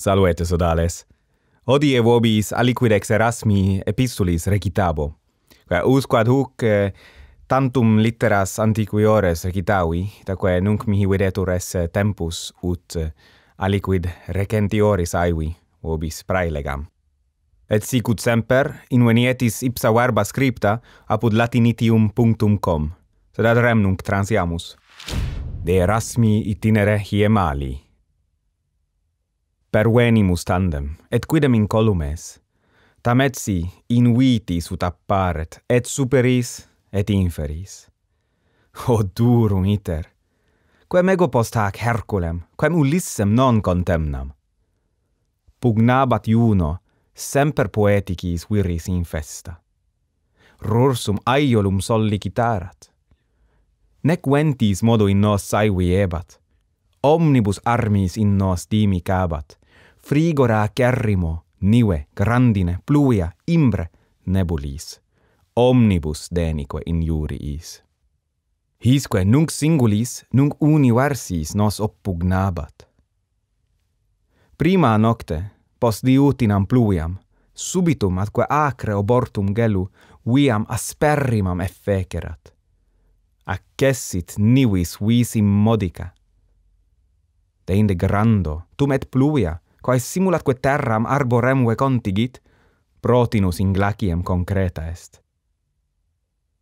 Salvete sodales. Hodie vobis aliquid ex erasmi epistulis recitabo. Quae usquad huc eh, tantum litteras antiquiores recitavi, taque nunc mihi videtur esse tempus ut eh, aliquid recentioris aevi vobis praelegam. Et sic ut semper invenietis ipsa verba scripta apud latinitium.com. Sed ad rem nunc transiamus. De Erasmi itinere hiemali. mali pervenimus tandem, et quidem in colum es. Tam et si in vitis ut apparet, et superis, et inferis. O durum iter! Quem ego post hac Herculem, quem Ulissem non contemnam? Pugnabat Iuno, semper poeticis viris in festa. Rursum aiolum sollicitarat. Nec ventis modo in nos saivi ebat, omnibus armis in nos dimi cabat, frigora acerrimo nive grandine pluvia imbre nebulis omnibus denique injuriis. hisque nunc singulis nunc universis nos oppugnabat prima nocte post diutinam pluviam subitum atque acre obortum gelu viam asperrimam effecerat accessit nivis vis immodica Deinde grando, tum et pluvia, quae simulatque terram arboremue contigit, protinus in glaciem concreta est.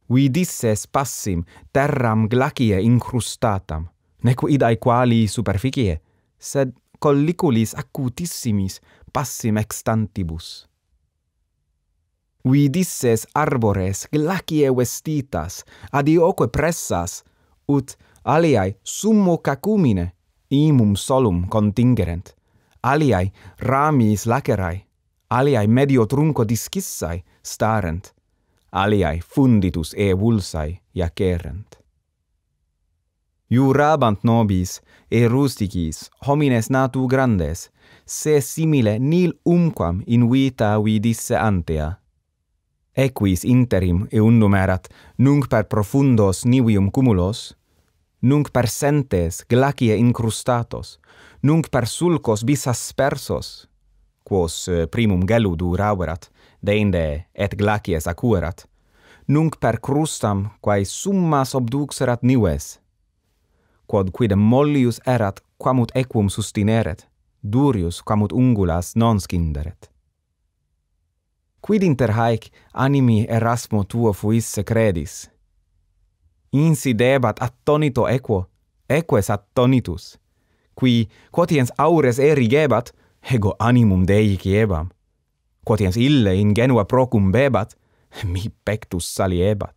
Vi disses passim terram glacie incrustatam, nec idae quali superficie, sed colliculis acutissimis passim extantibus. Vi arbores glacie vestitas, adioque pressas, ut aliae summo cacumine imum solum contingerent aliae ramis lacerae, aliae medio trunco discissae starent, aliae funditus e vulsae jacerent. Jurabant nobis, e rusticis, homines natu grandes, se simile nil umquam in vita vidisse antea. Equis interim eundum erat, nunc per profundos nivium cumulos, nunc per sentes glacie incrustatos, nunc per sulcos bis aspersos, quos eh, primum geludu raurat, deinde et glacies acuerat, nunc per crustam quae summas obduxerat nives, quod quid mollius erat quamut equum sustineret, durius quamut ungulas non skinderet. Quid inter haec animi Erasmo tuo fuisse credis? Insidebat attonito equo, eques attonitus, qui quotiens aures erigebat, ego animum Dei ciebam, quotiens ille in genua procum bebat, mi pectus saliebat.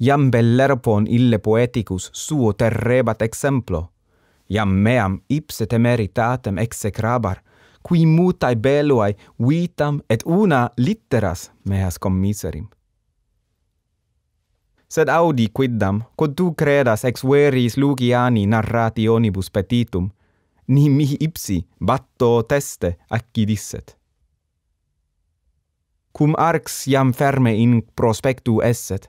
Iam bellerpon ille poeticus suo terrebat exemplo, iam meam ipse temeritatem execrabar, qui mutae beluae vitam et una litteras meas commiserim sed audi quiddam quod tu credas ex veris Luciani narrationibus petitum ni mi ipsi batto teste accidisset cum arx iam ferme in prospectu esset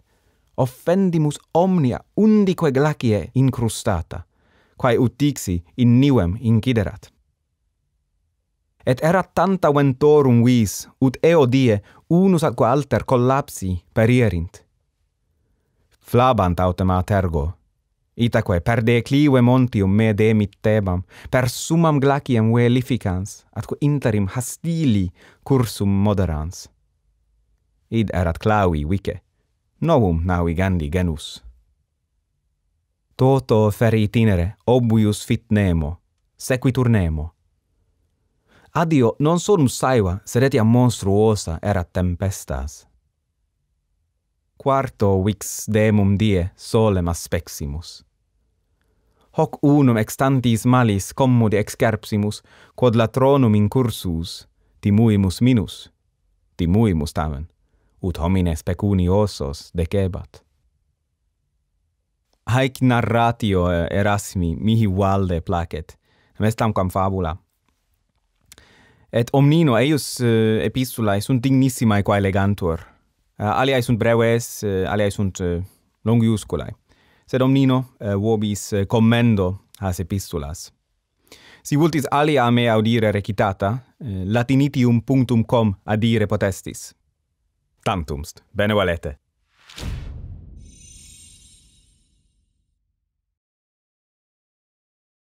offendimus omnia undique glacie incrustata quae ut dixi in nivem inciderat et erat tanta ventorum vis ut eo die unus aqua alter collapsi perierint flabant autem atergo. Itaque per de clive montium me demit tebam, per summam glaciem velificans, atque interim hastili cursum moderans. Id erat clavi vice, novum navigandi genus. Toto feri inere, obvius fit nemo, sequitur nemo. Adio, non solum saiva, sed etiam monstruosa erat tempestas quarto vix demum die solem aspectimus hoc unum extantis malis commodi excarpsimus quod latronum in cursus timuimus minus timuimus tamen ut homines pecuniosos decebat haec narratio eh, erasmi mihi valde placet mestam quam fabula et omnino eius eh, epistulae sunt dignissimae quae legantur uh, aliae sunt breves, uh, aliae sunt uh, longiusculae. Sed omnino, uh, vobis uh, commendo has epistulas. Si vultis alia me audire recitata, uh, latinitium punctum com adire potestis. Tantumst, bene valete.